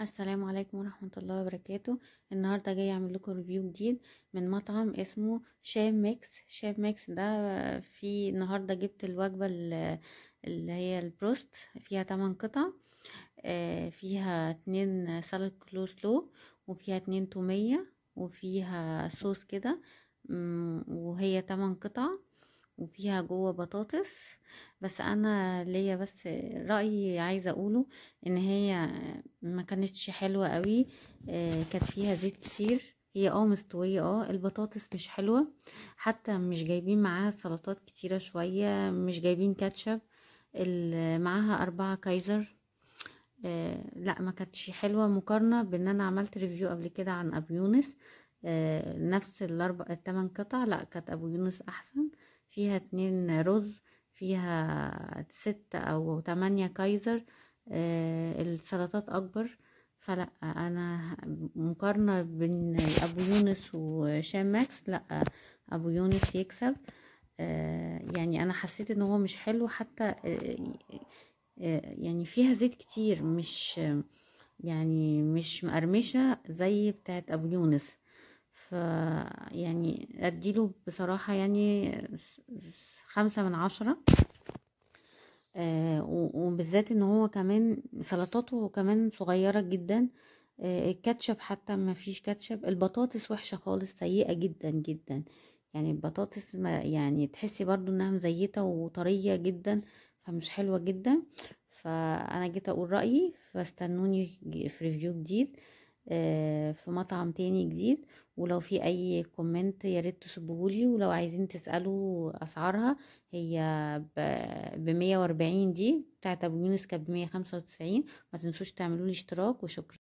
السلام عليكم ورحمة الله وبركاته النهاردة جاي اعمل لكم ريفيو جديد من مطعم اسمه شام ميكس شام ميكس ده في النهاردة جبت الوجبة اللي هي البروست فيها 8 قطع آه، فيها 2 سلطة كلو سلو وفيها 2 تومية وفيها صوص كده وهي 8 قطع وفيها جوه بطاطس بس انا ليا بس رأي عايزة اقوله ان هي ما كانتش حلوة قوي آه، كانت فيها زيت كتير هي اه مستوية اه البطاطس مش حلوة حتى مش جايبين معاها سلطات كتيرة شوية مش جايبين كاتشب معاها اربعة كايزر آه، لا ما كانتش حلوه مقارنه بان انا عملت ريفيو قبل كده عن ابو يونس آه، نفس الاربع الثمان قطع لا كانت ابو يونس احسن فيها اتنين رز فيها ستة او تمانية كايزر آه، السلطات اكبر فلا انا مقارنة بين ابو يونس وشام ماكس لا ابو يونس يكسب آه، يعني انا حسيت ان هو مش حلو حتى آه، يعني فيها زيت كتير مش يعني مش مقرمشة زي بتاعت ابو يونس ف يعني اديله بصراحة يعني خمسة من عشرة آه وبالذات ان هو كمان سلطاته كمان صغيرة جدا آه الكاتشب حتى ما فيش كاتشب البطاطس وحشة خالص سيئة جدا جدا يعني البطاطس ما يعني تحسي برضو انها مزيتة وطرية جدا فمش حلوة جدا فانا جيت اقول رأيي فاستنوني في ريفيو جديد آه، في مطعم تاني جديد ولو في اي كومنت يا ريت تسيبهولي ولو عايزين تسالوا اسعارها هي ب 140 دي بتاعت ابو يونس كانت ب 195 ما تنسوش تعملوا لي اشتراك وشكرا